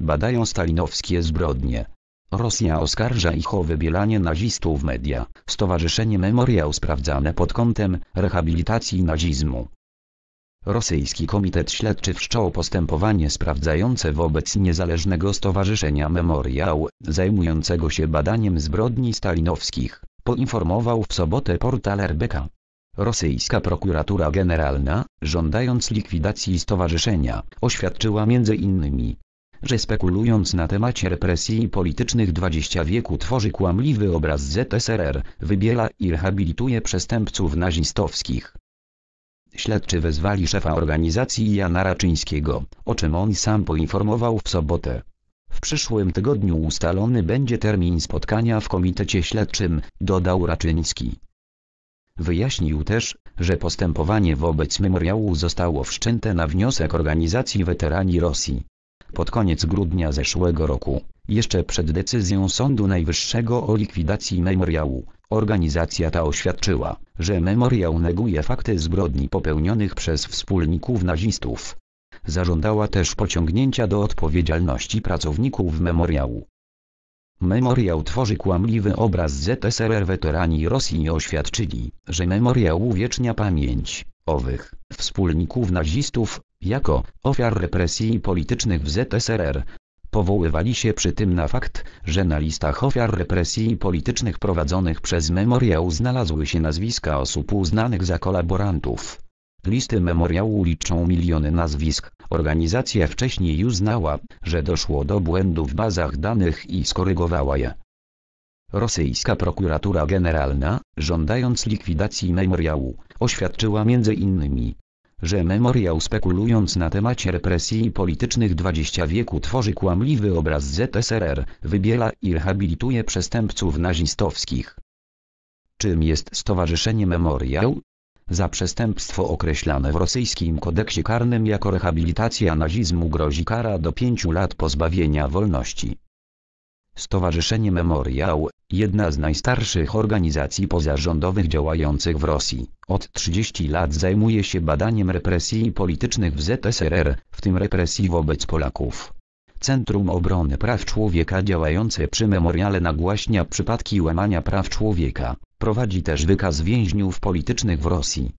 Badają stalinowskie zbrodnie. Rosja oskarża ich o wybielanie nazistów media. Stowarzyszenie Memoriał sprawdzane pod kątem rehabilitacji nazizmu. Rosyjski Komitet Śledczy wszczął postępowanie sprawdzające wobec niezależnego stowarzyszenia Memoriał, zajmującego się badaniem zbrodni stalinowskich, poinformował w sobotę portal RBK. Rosyjska prokuratura generalna, żądając likwidacji stowarzyszenia, oświadczyła m.in., że spekulując na temacie represji politycznych XX wieku tworzy kłamliwy obraz ZSRR, wybiela i rehabilituje przestępców nazistowskich. Śledczy wezwali szefa organizacji Jana Raczyńskiego, o czym on sam poinformował w sobotę. W przyszłym tygodniu ustalony będzie termin spotkania w komitecie śledczym, dodał Raczyński. Wyjaśnił też, że postępowanie wobec memoriału zostało wszczęte na wniosek organizacji Weterani Rosji. Pod koniec grudnia zeszłego roku, jeszcze przed decyzją Sądu Najwyższego o likwidacji memoriału, organizacja ta oświadczyła, że memoriał neguje fakty zbrodni popełnionych przez wspólników nazistów. Zażądała też pociągnięcia do odpowiedzialności pracowników memoriału. Memoriał tworzy kłamliwy obraz ZSRR. Weterani Rosji oświadczyli, że memoriał uwiecznia pamięć owych wspólników nazistów, jako ofiar represji politycznych w ZSRR. Powoływali się przy tym na fakt, że na listach ofiar represji politycznych prowadzonych przez memoriał znalazły się nazwiska osób uznanych za kolaborantów. Listy memoriału liczą miliony nazwisk. Organizacja wcześniej uznała, że doszło do błędu w bazach danych i skorygowała je. Rosyjska prokuratura generalna, żądając likwidacji memoriału, oświadczyła m.in., że memoriał spekulując na temacie represji politycznych XX wieku tworzy kłamliwy obraz ZSRR, wybiela i rehabilituje przestępców nazistowskich. Czym jest Stowarzyszenie Memoriał? Za przestępstwo określane w rosyjskim kodeksie karnym jako rehabilitacja nazizmu grozi kara do pięciu lat pozbawienia wolności. Stowarzyszenie Memoriał Jedna z najstarszych organizacji pozarządowych działających w Rosji, od 30 lat zajmuje się badaniem represji politycznych w ZSRR, w tym represji wobec Polaków. Centrum Obrony Praw Człowieka działające przy memoriale nagłaśnia przypadki łamania praw człowieka, prowadzi też wykaz więźniów politycznych w Rosji,